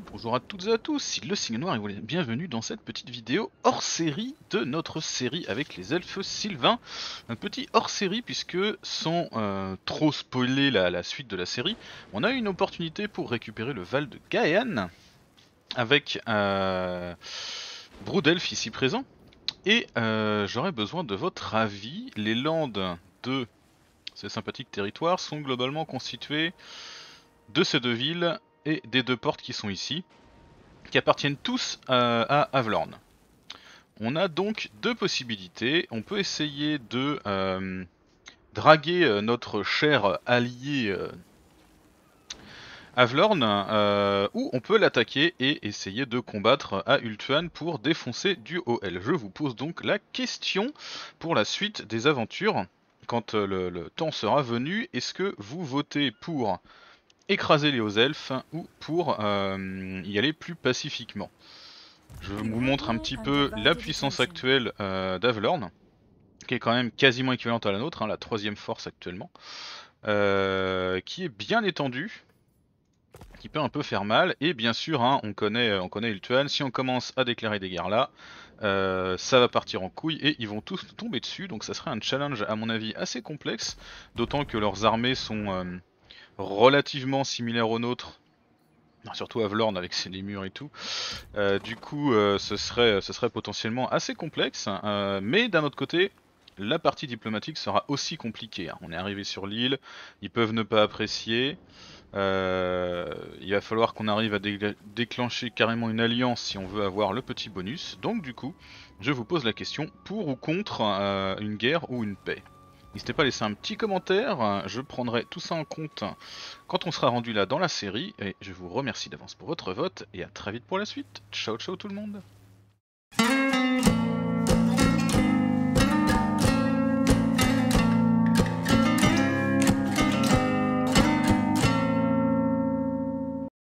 bonjour à toutes et à tous, le signe noir et bienvenue dans cette petite vidéo hors série de notre série avec les elfes sylvains. Un petit hors série puisque sans euh, trop spoiler la, suite de la série, on a eu une opportunité pour récupérer le Val de Gaëan avec euh, Broudelf ici présent. Et euh, j'aurais besoin de votre avis, les landes de ces sympathiques territoires sont globalement constituées de ces deux villes et des deux portes qui sont ici, qui appartiennent tous à, Avlorn. On a donc deux possibilités. On peut essayer de euh, draguer euh, notre cher allié euh, Avlorn, ou on peut l'attaquer et essayer de combattre à Ultuan pour défoncer du OL. Je vous pose donc la question pour la suite des aventures. Quand le temps sera venu, est-ce que vous votez pour écraser les hauts elfes ou pour euh, y aller plus pacifiquement. Je vous montre un petit peu la puissance actuelle euh, qui est quand même quasiment équivalente à la nôtre, hein, la troisième force actuellement, euh, qui est bien étendue, qui peut un peu faire mal, et bien sûr, hein, on connaît, on connaît Ultuan, si on commence à déclarer des guerres là, euh, ça va partir en couille et ils vont tous tomber dessus, donc ça serait un challenge à mon avis assez complexe, d'autant que leurs armées sont relativement similaire au nôtre. Surtout à Vlorn avec ses, murs et tout. Euh, du coup, euh, ce, serait, ce serait potentiellement assez complexe. Hein. Euh, mais d'un autre côté, la partie diplomatique sera aussi compliquée. Hein. On est arrivé sur l'île, ils peuvent ne pas apprécier. il va falloir qu'on arrive à déclencher carrément une alliance si on veut avoir le petit bonus. Donc du coup, je vous pose la question, pour ou contre une guerre ou une paix N'hésitez pas à laisser un petit commentaire, je prendrai tout ça en compte quand on sera rendu là dans la série, et je vous remercie d'avance pour votre vote, et à très vite pour la suite. Ciao ciao tout le monde